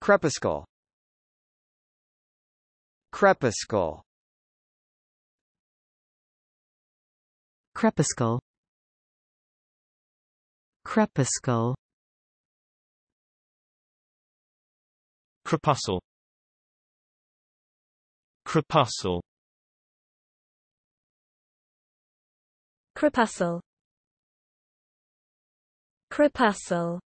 Crepuscle Crepuscle Crepuscle Crepuscle Crepuscle Crepuscle Crepuscle Crepuscle